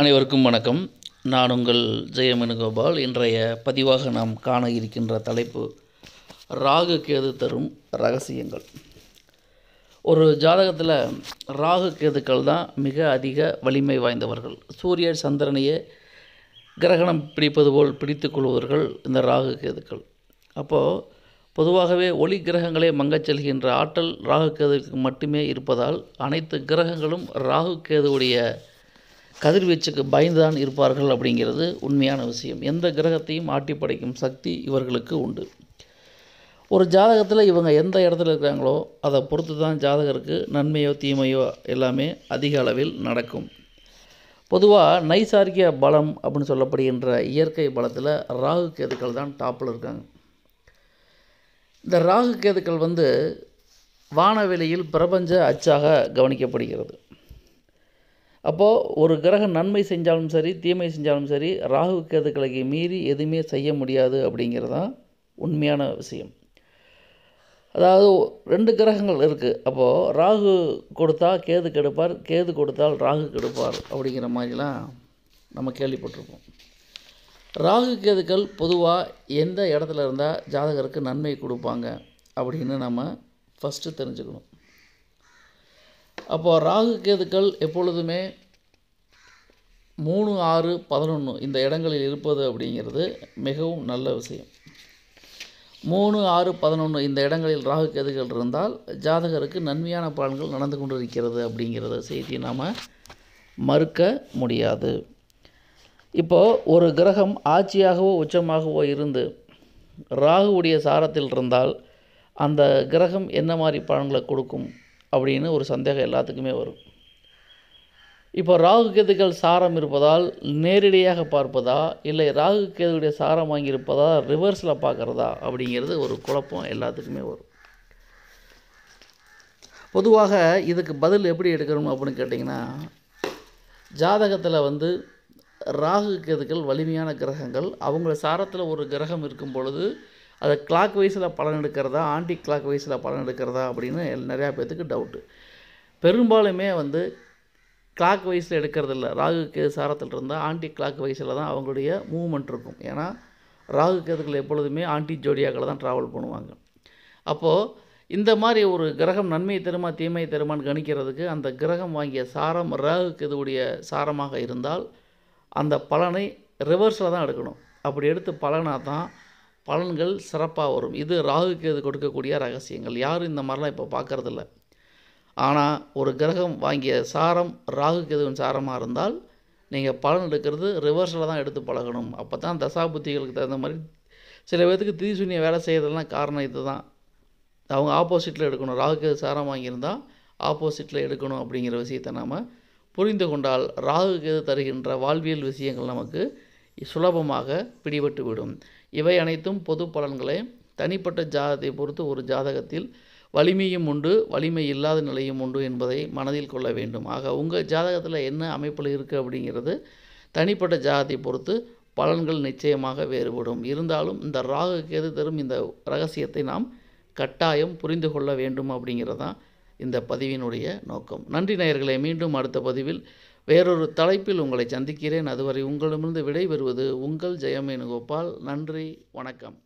அனைவருக்கும் வணக்கம் நான் உங்கள் ஜெயமனுகோபால் இன்றைய பதிவாக நாம் காண இருக்கின்ற தலைப்பு ராகு கேது தரும் ரகசியங்கள் ஒரு ஜாதகத்தில் ராகு கேதுக்கள் தான் மிக அதிக வலிமை வாய்ந்தவர்கள் சூரிய சந்திரனையே கிரகணம் பிடிப்பது போல் பிடித்து கொள்வர்கள் இந்த ராகு கேதுக்கள் அப்போது பொதுவாகவே ஒளி கிரகங்களே மங்கச் செல்கின்ற ஆற்றல் ராகு கேதுக்கு மட்டுமே இருப்பதால் அனைத்து கிரகங்களும் ராகு கேதுவுடைய கதிர்வீச்சுக்கு பயந்துதான் இருப்பார்கள் அப்படிங்கிறது உண்மையான விஷயம் எந்த கிரகத்தையும் ஆட்டி படைக்கும் சக்தி இவர்களுக்கு உண்டு ஒரு ஜாதகத்தில் இவங்க எந்த இடத்துல இருக்காங்களோ அதை பொறுத்து தான் ஜாதகருக்கு நன்மையோ தீமையோ எல்லாமே அதிக அளவில் நடக்கும் பொதுவாக நைசார்கிய பலம் அப்படின்னு சொல்லப்படுகின்ற இயற்கை பலத்தில் ராகு கேதுக்கள் தான் டாப்பில் இருக்காங்க இந்த ராகு கேதுக்கள் வந்து வானவெளியில் பிரபஞ்ச அச்சாக கவனிக்கப்படுகிறது அப்போது ஒரு கிரகம் நன்மை செஞ்சாலும் சரி தீமை செஞ்சாலும் சரி ராகு கேதுக்களுக்கு மீறி எதுவுமே செய்ய முடியாது அப்படிங்கிறதான் உண்மையான விஷயம் அதாவது ரெண்டு கிரகங்கள் இருக்குது அப்போது ராகு கொடுத்தா கேது கெடுப்பார் கேது கொடுத்தால் ராகு கெடுப்பார் அப்படிங்கிற மாதிரிலாம் நம்ம கேள்விப்பட்டிருப்போம் ராகு கேதுக்கள் பொதுவாக எந்த இடத்துல இருந்தால் ஜாதகருக்கு நன்மை கொடுப்பாங்க அப்படின்னு நம்ம ஃபஸ்ட்டு தெரிஞ்சுக்கணும் அப்போ ராகு கேதுக்கள் எப்பொழுதுமே மூணு ஆறு பதினொன்று இந்த இடங்களில் இருப்பது அப்படிங்கிறது மிகவும் நல்ல விஷயம் மூணு ஆறு பதினொன்று இந்த இடங்களில் ராகு கேதுகள் இருந்தால் ஜாதகருக்கு நன்மையான பலன்கள் நடந்து கொண்டிருக்கிறது அப்படிங்கிறத செய்தி நாம் மறுக்க முடியாது இப்போது ஒரு கிரகம் ஆட்சியாகவோ உச்சமாகவோ இருந்து ராகுவுடைய சாரத்தில் இருந்தால் அந்த கிரகம் என்ன மாதிரி பலன்களை கொடுக்கும் அப்படின்னு ஒரு சந்தேகம் எல்லாத்துக்குமே வரும் இப்போ ராகு கேதுக்கள் சாரம் இருப்பதால் நேரடியாக பார்ப்பதா இல்லை ராகு கேதுடைய சாரம் வாங்கியிருப்பதா ரிவர்ஸில் பார்க்குறதா அப்படிங்கிறது ஒரு குழப்பம் எல்லாத்துக்குமே வரும் பொதுவாக இதுக்கு பதில் எப்படி எடுக்கணும் அப்படின்னு கேட்டிங்கன்னா ஜாதகத்தில் வந்து ராகு கேதுக்கள் வலிமையான கிரகங்கள் அவங்கள சாரத்தில் ஒரு கிரகம் இருக்கும் பொழுது அதை கிளாக் வைஸில் பலன் எடுக்கிறதா ஆன்டி கிளாக் வைஸில் பலன் எடுக்கிறதா அப்படின்னு நிறையா பேர்த்துக்கு டவுட்டு பெரும்பாலுமே வந்து கிளாக் வைஸில் எடுக்கிறதில்ல ராகு கேது சாரத்தில் இருந்தால் ஆன்டி கிளாக் வைஸில் தான் அவங்களுடைய மூவ்மெண்ட் இருக்கும் ஏன்னா ராகு கேதுகள் எப்பொழுதுமே ஆன்டி ஜோடியாக்களை தான் ட்ராவல் பண்ணுவாங்க அப்போது இந்த மாதிரி ஒரு கிரகம் நன்மையை தருமா தீமையை தருமான்னு கணிக்கிறதுக்கு அந்த கிரகம் வாங்கிய சாரம் ராகு கேதுவுடைய சாரமாக இருந்தால் அந்த பலனை ரிவர்ஸில் தான் எடுக்கணும் அப்படி எடுத்து பலனாக தான் பலன்கள் சிறப்பாக வரும் இது ராகுக்கு இது கொடுக்கக்கூடிய ரகசியங்கள் யாரும் இந்த மாதிரிலாம் இப்போ பார்க்குறதில்ல ஆனால் ஒரு கிரகம் வாங்கிய சாரம் ராகுக்கு எதுவும் சாரமாக இருந்தால் நீங்கள் பலன் எடுக்கிறது ரிவர்ஸில் தான் எடுத்து பழகணும் அப்போ தான் தசா புத்திகளுக்கு தகுந்த மாதிரி சில பேர்த்துக்கு திரிசூன்ய வேலை செய்கிறதுலாம் காரணம் இது தான் அவங்க ஆப்போசிட்டில் எடுக்கணும் ராகுக்கு சாரம் வாங்கியிருந்தால் ஆப்போசிட்டில் எடுக்கணும் அப்படிங்கிற விஷயத்தை நாம் புரிந்து கொண்டால் ராகுக்கு தருகின்ற வாழ்வியல் விஷயங்கள் நமக்கு சுலபமாக பிடிபட்டுவிடும் இவை அனைத்தும் பொது பலன்களை தனிப்பட்ட ஜாதகத்தை பொறுத்து ஒரு ஜாதகத்தில் வலிமையும் உண்டு வலிமை இல்லாத நிலையும் உண்டு என்பதை மனதில் கொள்ள வேண்டும் ஆக உங்கள் ஜாதகத்தில் என்ன அமைப்பில் இருக்குது அப்படிங்கிறது தனிப்பட்ட ஜாதகத்தை பொறுத்து பலன்கள் நிச்சயமாக வேறுபடும் இருந்தாலும் இந்த ராகு கேது தரும் இந்த ரகசியத்தை நாம் கட்டாயம் புரிந்து கொள்ள வேண்டும் அப்படிங்கிறது தான் இந்த பதிவினுடைய நோக்கம் நன்றி நேயர்களை மீண்டும் அடுத்த பதிவில் வேறொரு தலைப்பில் உங்களை சந்திக்கிறேன் அதுவரை உங்களிடமிருந்து விடைபெறுவது உங்கள் ஜெயமேனுகோபால் நன்றி வணக்கம்